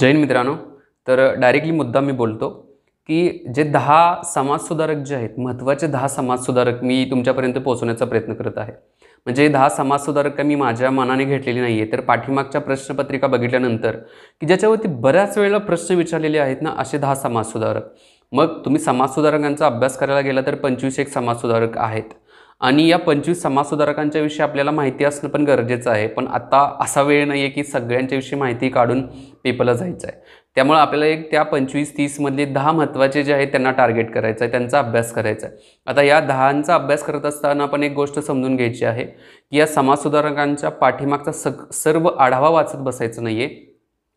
जैन मित्रांनो तर डायरेक्टली मुद्दा मी बोलतो की जे दहा समाजसुधारक जे आहेत महत्त्वाचे दहा समाजसुधारक मी तुमच्यापर्यंत पोहोचवण्याचा प्रयत्न करत आहे म्हणजे दहा समाजसुधारक मी माझ्या मनाने घेतलेली नाही आहे तर पाठीमागच्या प्रश्नपत्रिका बघितल्यानंतर की ज्याच्यावरती बऱ्याच वेळेला प्रश्न विचारलेले आहेत ना असे दहा समाजसुधारक मग तुम्ही समाजसुधारकांचा अभ्यास करायला गेला तर पंचवीस एक समाजसुधारक आहेत आणि या पंचवीस समाजसुधारकांच्या विषयी आपल्याला माहिती असणं पण गरजेचं आहे पण आता असा वेळ नाही आहे की सगळ्यांच्याविषयी माहिती काढून पेपरला जायचं आहे त्यामुळे आपल्याला एक त्या पंचवीस तीसमधले दहा महत्त्वाचे जे आहे त्यांना टार्गेट करायचं आहे त्यांचा अभ्यास करायचा आहे आता या दहांचा अभ्यास करत असताना आपण एक गोष्ट समजून घ्यायची आहे की या समाजसुधारकांच्या पाठीमागचा सग सर्व आढावा वाचत बसायचं नाही आहे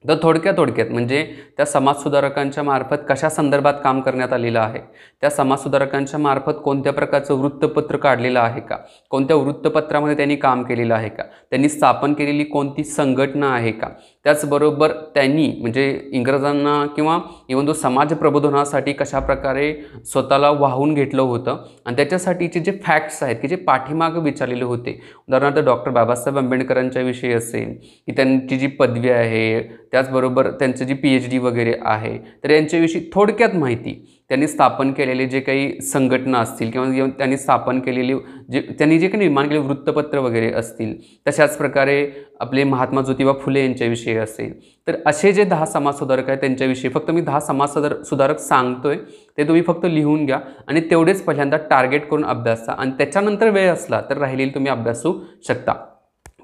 द थोडक्या थोडक्यात म्हणजे त्या समाजसुधारकांच्या मार्फत कशा संदर्भात काम करण्यात आलेलं आहे त्या समाजसुधारकांच्या मार्फत कोणत्या प्रकारचं वृत्तपत्र काढलेलं आहे का कोणत्या वृत्तपत्रामध्ये त्यांनी काम केलेलं आहे का त्यांनी स्थापन केलेली कोणती संघटना आहे का त्याचबरोबर त्यांनी म्हणजे इंग्रजांना किंवा इवन तो समाज प्रबोधनासाठी कशाप्रकारे स्वतःला वाहून घेतलं होतं आणि त्याच्यासाठीचे जे फॅक्ट्स आहेत की जे पाठीमाग विचारलेले होते उदाहरणार्थ डॉक्टर बाबासाहेब आंबेडकरांच्या विषयी असेल की त्यांची जी पदवी आहे त्याचबरोबर त्यांचं जी पी एच डी वगैरे आहे तर यांच्याविषयी थोडक्यात माहिती त्यांनी स्थापन केलेले जे काही संघटना असतील किंवा त्यांनी स्थापन केलेली जे त्यांनी जे काही निर्माण केले वृत्तपत्र वगैरे असतील तशाच प्रकारे आपले महात्मा ज्योतिबा फुले यांच्याविषयी असेल तर असे जे दहा समाजसुधारक आहेत त्यांच्याविषयी फक्त मी दहा सुधार सुधारक सांगतोय ते तुम्ही फक्त लिहून घ्या आणि तेवढेच पहिल्यांदा टार्गेट करून अभ्यासा आणि त्याच्यानंतर वेळ असला तर राहिलेली तुम्ही अभ्यासू शकता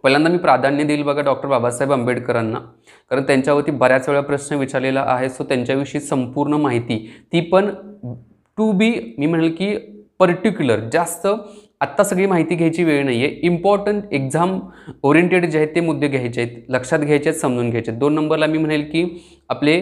पहिल्यांदा मी प्राधान्य देईल बघा डॉक्टर बाबासाहेब आंबेडकरांना कारण त्यांच्यावरती बऱ्याच वेळा प्रश्न विचारलेला आहे सो त्यांच्याविषयी संपूर्ण माहिती ती पण टू बी मी म्हणेल की पर्टिक्युलर जास्त आत्ता सगळी माहिती घ्यायची वेळ नाही आहे इम्पॉर्टंट एक्झाम ओरिएंटेड जे आहेत ते मुद्दे घ्यायचे आहेत लक्षात घ्यायचे आहेत समजून घ्यायचे आहेत दोन नंबरला मी म्हणेल की आपले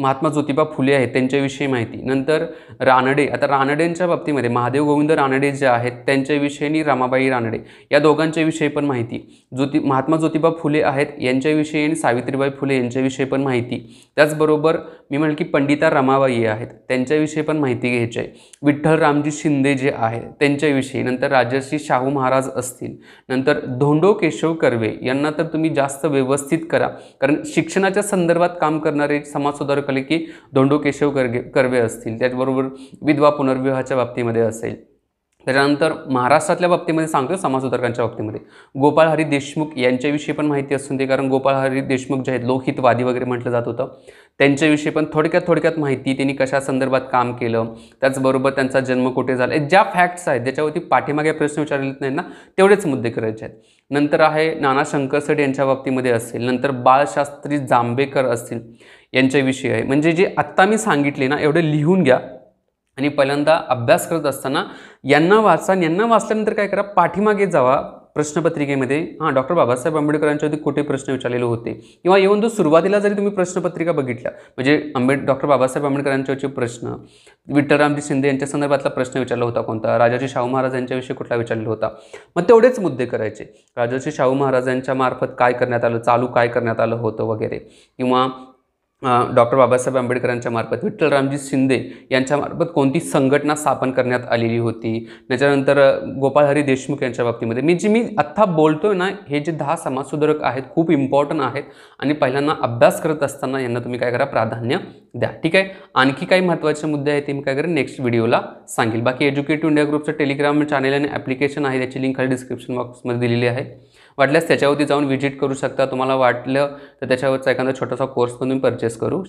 महात्मा ज्योतिबा फुले आहेत त्यांच्याविषयी माहिती नंतर रानडे आता रानडेंच्या बाबतीमध्ये महादेव गोविंद रानडे जे आहेत त्यांच्याविषयी आणि रामाबाई रानडे या दोघांच्याविषयी पण माहिती ज्योति महात्मा ज्योतिबा फुले आहेत यांच्याविषयी आणि सावित्रीबाई फुले यांच्याविषयी पण माहिती त्याचबरोबर मी म्हणलं की पंडिता रमाबाई आहेत त्यांच्याविषयी पण माहिती घ्यायची आहे विठ्ठल रामजी शिंदे जे आहेत त्यांच्याविषयी नंतर राजर्षी शाहू महाराज असतील नंतर धोंडो केशव कर्वे यांना तर तुम्ही जास्त व्यवस्थित करा कारण शिक्षणाच्या संदर्भात संदर्भात काम करणारे समाजसुधारक आले की केशव कर्वे असतील त्याचबरोबर विधवा पुनर्विवाहाच्या बाबतीमध्ये असेल त्याच्यानंतर महाराष्ट्रातल्या बाबतीमध्ये सांगतो समाजसुधारकांच्या बाबतीमध्ये गोपाळ हरी देशमुख यांच्याविषयी पण माहिती असून ते कारण गोपाळ हरी देशमुख जे आहेत लोकहितवादी वगैरे म्हटलं जात होतं त्यांच्याविषयी पण थोडक्यात थोडक्यात माहिती त्यांनी कशा संदर्भात काम केलं त्याचबरोबर त्यांचा जन्म कुठे झाला ज्या फॅक्ट्स आहेत ज्याच्यावरती पाठीमागे प्रश्न विचारलेत नाही ना तेवढेच मुद्दे करायचे आहेत नंतर आहे नाना शंकरसेठ यांच्या बाबतीमध्ये असेल नंतर बाळशास्त्री जांभेकर असतील यांच्याविषयी आहे म्हणजे जे आत्ता मी सांगितले ना एवढे लिहून घ्या आणि पहिल्यांदा अभ्यास करत असताना यांना वाचा यांना वाचल्यानंतर काय करा पाठीमागे जावा प्रश्नपत्रिकेमध्ये हां डॉक्टर बाबासाहेब आंबेडकरांच्या वरती कुठे प्रश्न विचारलेले होते किंवा येऊन तो सुरुवातीला जरी तुम्ही प्रश्नपत्रिका बघितल्या म्हणजे आंबेड डॉक्टर बाबासाहेब आंबेडकरांच्यावरचे प्रश्न विठ्ठलरामजी शिंदे यांच्या संदर्भातला प्रश्न विचारला होता कोणता राजाजी शाहू महाराज यांच्याविषयी कुठला विचारलेला होता मग तेवढेच मुद्दे करायचे राजाजी शाहू महाराजांच्या मार्फत काय करण्यात आलं चालू काय करण्यात आलं होतं वगैरे किंवा डॉक्टर बाबासाहेब आंबेडकरांच्या मार्फत विठ्ठलरामजी शिंदे यांच्यामार्फत कोणती संघटना स्थापन करण्यात आलेली होती त्याच्यानंतर गोपाळहरी देशमुख यांच्या बाबतीमध्ये मी जी मी आत्ता बोलतो ना हे जे दहा समाजसुधारक आहेत खूप इम्पॉर्टंट आहेत आणि पहिल्यांदा अभ्यास करत असताना यांना तुम्ही काय करा प्राधान्य द्या ठीक आहे आणखी काही महत्त्वाचे मुद्दे आहेत ते मी काय करेन नेक्स्ट व्हिडिओला सांगेल बाकी एज्युकेटिव्ह इंडिया ग्रुपचं टेलिग्राम चॅनल आणि ॲप्लिकेशन आहे त्याची लिंक खाली डिस्क्रिप्शन बॉक्समध्ये दिलेली आहे वाटल्यास त्याच्यावरती जाऊन व्हिजिट करू शकता तुम्हाला वाटलं तर त्याच्यावरचा एखादा छोटासा कोर्स पण तुम्ही परचेस करू